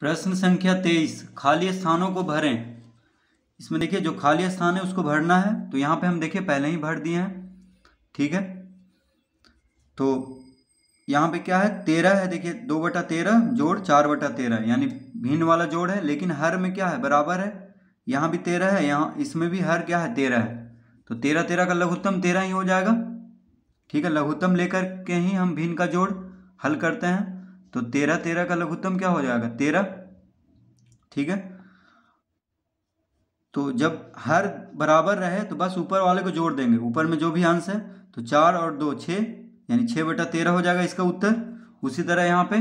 प्रश्न संख्या तेईस खाली स्थानों को भरें इसमें देखिए जो खाली स्थान है उसको भरना है तो यहाँ पे हम देखिए पहले ही भर दिए हैं ठीक है तो यहाँ पे क्या है तेरह है देखिए दो बटा तेरह जोड़ चार बटा तेरह यानी भिन्न वाला जोड़ है लेकिन हर में क्या है बराबर है यहाँ भी तेरह है यहाँ इसमें भी हर क्या है तेरह है तो तेरह तेरह का लघुत्तम तेरह ही हो जाएगा ठीक है लघुत्तम लेकर के ही हम भिन्न का जोड़ हल करते हैं तो तेरह तेरह का लघुत्तम क्या हो जाएगा तेरह ठीक है तो जब हर बराबर रहे तो बस ऊपर वाले को जोड़ देंगे ऊपर में जो भी अंश है तो चार और दो छः यानी छः बटा तेरह हो जाएगा इसका उत्तर उसी तरह यहाँ पे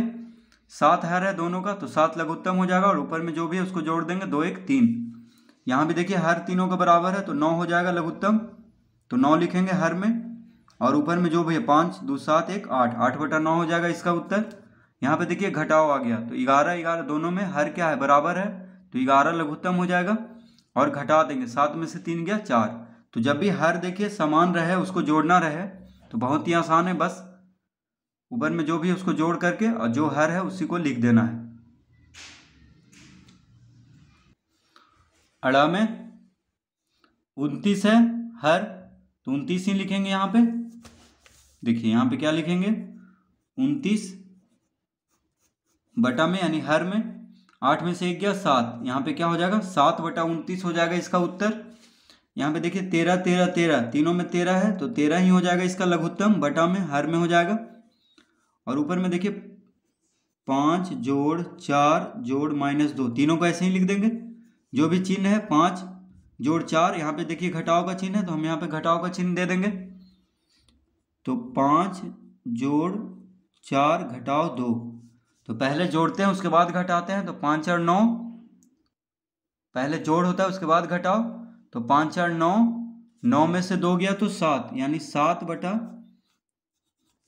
सात हर है दोनों का तो सात लघुत्तम हो जाएगा और ऊपर में जो भी है उसको जोड़ देंगे दो एक तीन यहाँ भी देखिए हर तीनों का बराबर है तो नौ हो जाएगा लघुत्तम तो नौ लिखेंगे हर में और ऊपर में जो भी है पाँच दो सात एक आठ आठ बटा नौ हो जाएगा इसका उत्तर यहाँ पे देखिए घटाव आ गया तो ग्यारह ग्यारह दोनों में हर क्या है बराबर है तो ग्यारह लघुत्तम हो जाएगा और घटा देंगे सात में से तीन गया चार तो जब भी हर देखिए समान रहे उसको जोड़ना रहे तो बहुत ही आसान है बस ऊपर में जो भी उसको जोड़ करके और जो हर है उसी को लिख देना है अड़ा में उनतीस है हर तो उनतीस ही लिखेंगे यहाँ पे देखिए यहाँ पे क्या लिखेंगे उनतीस बटा में यानी हर में आठ में से एक गया सात यहाँ पे क्या हो जाएगा सात बटा उनतीस हो जाएगा इसका उत्तर यहाँ पे देखिए तेरह तेरह तेरह तीनों में तेरह है तो तेरह ही हो जाएगा इसका लघुत्तम बटा में हर में हो जाएगा और ऊपर में देखिए पाँच जोड़ चार जोड़ माइनस दो तीनों को ऐसे ही लिख देंगे जो भी चिन्ह है पाँच जोड़ चार यहाँ पे देखिए घटाओ का चिन्ह है तो हम यहाँ पे घटाओ का चिन्ह दे देंगे तो पाँच जोड़ चार घटाओ दो तो पहले जोड़ते हैं उसके बाद घटाते हैं तो पाँच चार नौ पहले जोड़ होता है उसके बाद घटाओ तो पाँच चार नौ नौ में से दो गया तो सात यानी सात बटा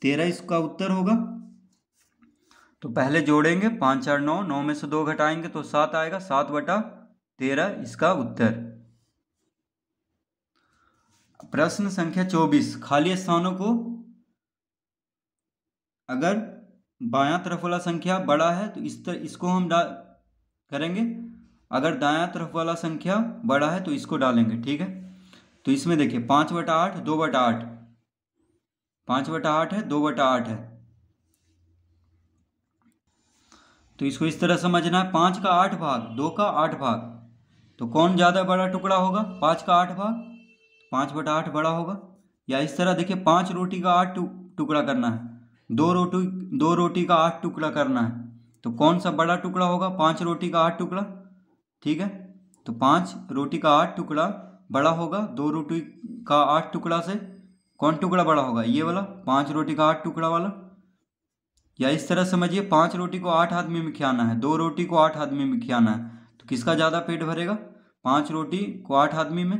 तेरह इसका उत्तर होगा तो पहले जोड़ेंगे पाँच चार नौ नौ में से दो घटाएंगे तो सात आएगा सात बटा तेरह इसका उत्तर प्रश्न संख्या चौबीस खाली स्थानों को अगर बायां तरफ वाला संख्या बड़ा है तो इस तरह इसको हम डाल करेंगे अगर दायां तरफ वाला संख्या बड़ा है तो इसको डालेंगे ठीक है तो इसमें देखिए पाँच बटा आठ दो बटा आठ पाँच बटा आठ है दो बटा आठ है तो इसको इस तरह समझना है पाँच का आठ भाग दो का आठ भाग तो कौन ज़्यादा बड़ा टुकड़ा होगा पाँच का आठ भाग पाँच बटा आठ बड़ा होगा या इस तरह देखिए पाँच रोटी का आठ टुकड़ा करना है दो रोटी दो रोटी का आठ टुकड़ा करना है तो कौन सा बड़ा टुकड़ा होगा पाँच रोटी का आठ टुकड़ा ठीक है तो पाँच रोटी का आठ टुकड़ा बड़ा होगा दो रोटी का आठ टुकड़ा से कौन टुकड़ा बड़ा होगा ये वाला पाँच रोटी का आठ टुकड़ा वाला या इस तरह समझिए पाँच रोटी को आठ आदमी में खियाना है दो रोटी को आठ आदमी में खियाना है तो किसका ज़्यादा पेट भरेगा पाँच रोटी को आठ आदमी में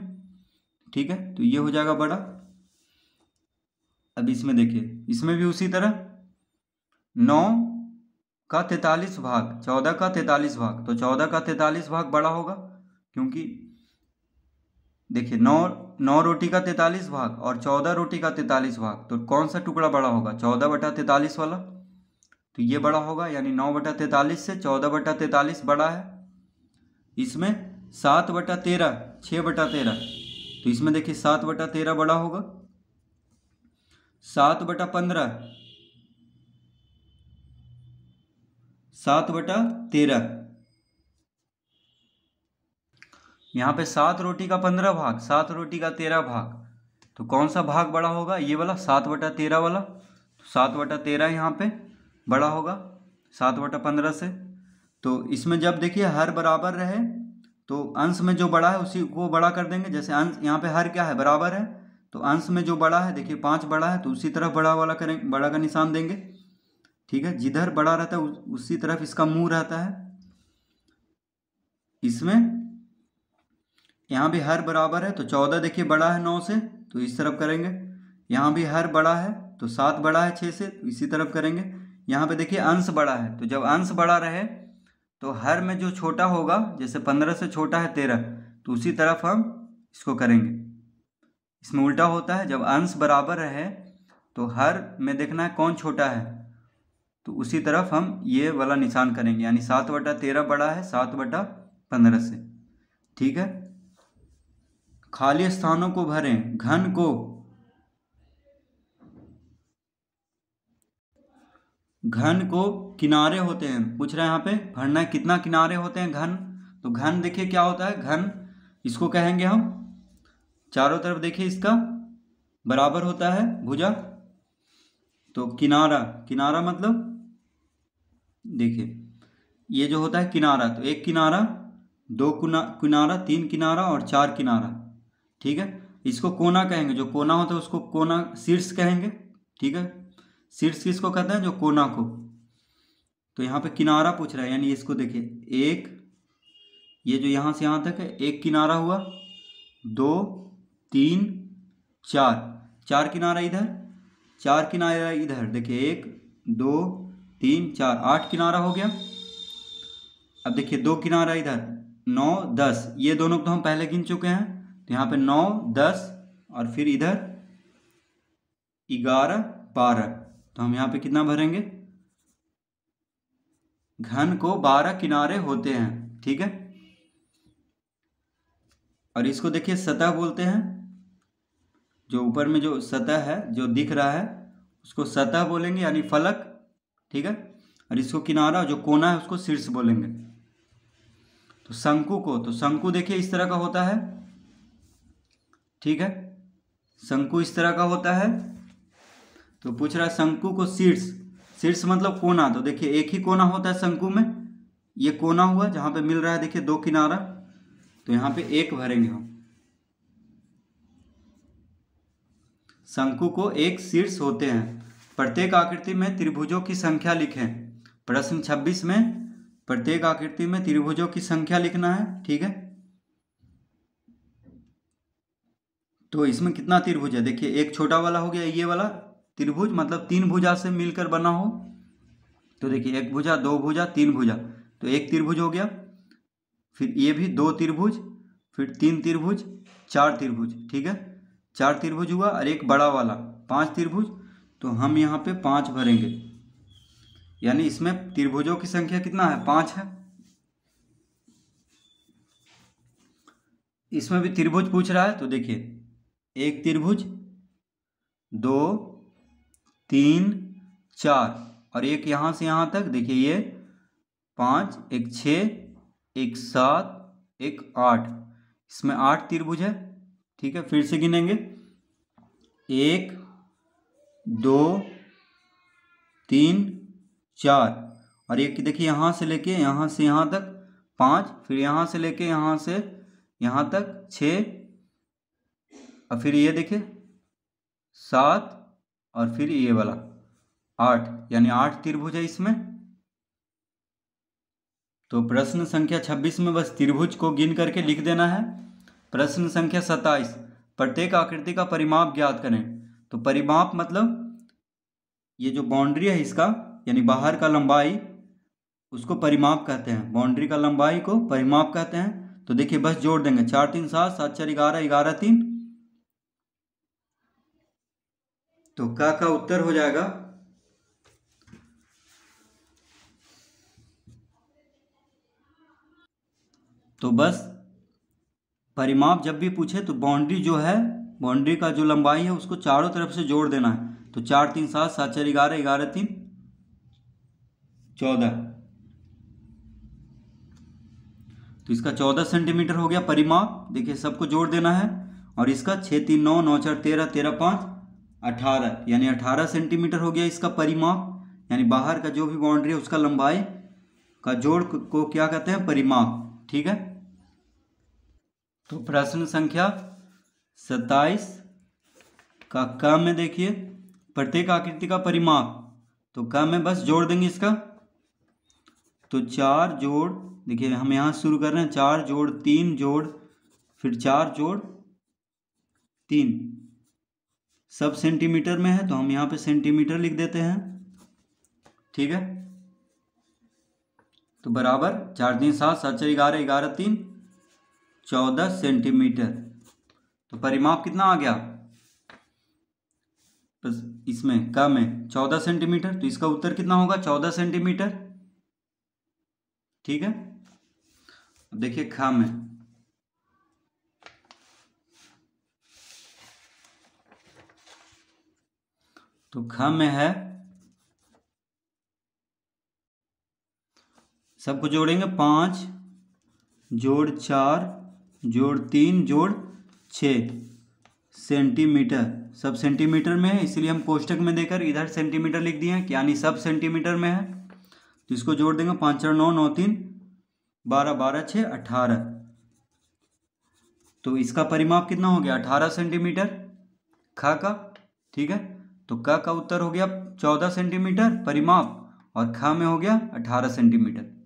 ठीक है तो ये हो जाएगा बड़ा अब इसमें देखिए इसमें भी उसी तरह नौ का तैतालीस भाग चौदह का तैतालीस भाग तो चौदह का तैतालीस भाग बड़ा होगा क्योंकि देखिए नौ नौ रोटी का तैतालीस भाग और चौदह रोटी का तैतालीस भाग तो कौन सा टुकड़ा बड़ा होगा चौदह बटा तैतालीस वाला तो ये बड़ा होगा यानी नौ बटा तैतालीस से चौदह बटा तैतालीस बड़ा है इसमें सात बटा तेरह छः बटा तेरह तो इसमें देखिए सात बटा तेरह बड़ा होगा सात बटा पंद्रह सात बटा तेरह यहाँ पे सात रोटी का पंद्रह भाग सात रोटी का तेरह भाग तो कौन सा भाग बड़ा होगा ये वाला सात बटा तेरह वाला तो सात बटा तेरह यहाँ पे बड़ा होगा सात बटा पंद्रह से तो इसमें जब देखिए हर बराबर रहे तो अंश में जो बड़ा है उसी को बड़ा कर देंगे जैसे अंश यहाँ पे हर क्या है बराबर है तो अंश में जो बड़ा है देखिए पाँच बड़ा है तो उसी तरफ बड़ा वाला करें बड़ा का निशान देंगे ठीक है जिधर बड़ा रहता है उसी तरफ इसका मुंह रहता है इसमें यहाँ भी हर बराबर है तो चौदह देखिए बड़ा है नौ से तो इस तरफ करेंगे यहाँ भी हर बड़ा है तो सात बड़ा है छः से तो इसी तरफ करेंगे यहाँ पे देखिए अंश बड़ा है तो जब अंश बड़ा रहे तो हर में जो छोटा होगा जैसे पंद्रह से छोटा है तेरह तो उसी तरफ हम इसको करेंगे इसमें उल्टा होता है जब अंश बराबर रहे तो हर में देखना है कौन छोटा है तो उसी तरफ हम ये वाला निशान करेंगे यानी सात बटा तेरह बड़ा है सात बटा पंद्रह से ठीक है खाली स्थानों को भरें घन को घन को किनारे होते हैं पूछ रहे हैं यहाँ पे भरना है कितना किनारे होते हैं घन तो घन देखिए क्या होता है घन इसको कहेंगे हम चारों तरफ देखिए इसका बराबर होता है भुजा तो किनारा किनारा मतलब देखिए ये जो होता है किनारा तो एक किनारा दो किनारा तीन किनारा और चार किनारा ठीक है इसको कोना कहेंगे जो कोना होता है उसको कोना शीर्ष कहेंगे ठीक है शीर्ष किसको कहते हैं जो कोना को तो यहाँ पे किनारा पूछ रहा है यानी इसको देखिए एक ये जो यहाँ से यहाँ तक है एक किनारा हुआ दो तीन चार चार किनारा इधर चार किनारा इधर देखिए एक दो तीन चार आठ किनारा हो गया अब देखिए दो किनारा इधर नौ दस ये दोनों तो हम पहले गिन चुके हैं तो यहाँ पे नौ दस और फिर इधर ग्यारह बारह तो हम यहाँ पे कितना भरेंगे घन को बारह किनारे होते हैं ठीक है और इसको देखिए सतह बोलते हैं जो ऊपर में जो सतह है जो दिख रहा है उसको सतह बोलेंगे यानी फलक ठीक है और इसको किनारा जो कोना है उसको शीर्ष बोलेंगे तो शंकु को तो शंकु देखिए इस तरह का होता है ठीक है शंकु इस तरह का होता है तो पूछ रहा है शंकु को शीर्ष शीर्ष मतलब कोना तो देखिए एक ही कोना होता है शंकु में ये कोना हुआ जहां पे मिल रहा है देखिए दो किनारा तो यहाँ पे एक भरेंगे हम शंकु को एक शीर्ष होते हैं प्रत्येक आकृति में त्रिभुजों की संख्या लिखें प्रश्न छब्बीस में प्रत्येक आकृति में त्रिभुजों की संख्या लिखना है ठीक है तो इसमें कितना त्रिभुज है देखिए एक छोटा वाला हो गया ये वाला त्रिभुज मतलब तीन भुजा से मिलकर बना हो तो देखिए एक भुजा दो भुजा तीन भुजा तो एक त्रिभुज हो गया फिर ये भी दो त्रिभुज फिर तीन त्रिभुज चार त्रिभुज ठीक है चार त्रिभुज हुआ और एक बड़ा वाला पांच त्रिभुज तो हम यहाँ पे पांच भरेंगे यानी इसमें त्रिभुजों की संख्या कितना है पांच है इसमें भी त्रिभुज पूछ रहा है तो देखिए एक त्रिभुज दो तीन चार और एक यहां से यहां तक देखिए ये पांच एक छ एक सात एक आठ इसमें आठ त्रिभुज है ठीक है फिर से गिनेंगे एक दो तीन चार और एक देखिए यहाँ से लेके यहाँ से यहाँ तक पाँच फिर यहाँ से लेके यहाँ से यहाँ तक छः और फिर ये देखिए सात और फिर ये वाला आठ यानी आठ त्रिभुज है इसमें तो प्रश्न संख्या छब्बीस में बस त्रिभुज को गिन करके लिख देना है प्रश्न संख्या सत्ताईस प्रत्येक आकृति का परिमाप ज्ञात करें तो परिमाप मतलब ये जो बाउंड्री है इसका यानी बाहर का लंबाई उसको परिमाप कहते हैं बाउंड्री का लंबाई को परिमाप कहते हैं तो देखिए बस जोड़ देंगे चार तीन सात सात चार ग्यारह ग्यारह तीन तो का का उत्तर हो जाएगा तो बस परिमाप जब भी पूछे तो बाउंड्री जो है बाउंड्री का जो लंबाई है उसको चारों तरफ से जोड़ देना है तो चार तीन सात सात चार ग्यारह ग्यारह तीन चौदह तो इसका चौदह सेंटीमीटर हो गया परिमाप देखिए सबको जोड़ देना है और इसका छः तीन नौ नौ चार तेरह तेरह पाँच अठारह यानी अठारह सेंटीमीटर हो गया इसका परिमाप यानी बाहर का जो भी बाउंड्री है उसका लंबाई का जोड़ को क्या कहते हैं परिमाप ठीक है तो प्रश्न संख्या सत्ताईस का कम में देखिए प्रत्येक आकृति का परिमाप तो कम में बस जोड़ देंगे इसका तो चार जोड़ देखिए हम यहां शुरू कर रहे हैं चार जोड़ तीन जोड़ फिर चार जोड़ तीन सब सेंटीमीटर में है तो हम यहां पे सेंटीमीटर लिख देते हैं ठीक है तो बराबर चार तीन सात सात चार ग्यारह ग्यारह तीन चौदह सेंटीमीटर तो परिमाप कितना आ गया बस इसमें कम है चौदह सेंटीमीटर तो इसका उत्तर कितना होगा चौदह सेंटीमीटर ठीक है देखिए ख है तो ख में है सबको जोड़ेंगे पांच जोड़ चार जोड़ तीन जोड़ छः सेंटीमीटर सब सेंटीमीटर में है इसलिए हम कोष्टक में देकर इधर सेंटीमीटर लिख दिए हैं यानी सब सेंटीमीटर में है तो इसको जोड़ देंगे पाँच चार नौ नौ तीन बारह बारह छः अठारह तो इसका परिमाप कितना हो गया अठारह सेंटीमीटर ख का ठीक है तो क का उत्तर हो गया चौदह सेंटीमीटर परिमाप और ख में हो गया अठारह सेंटीमीटर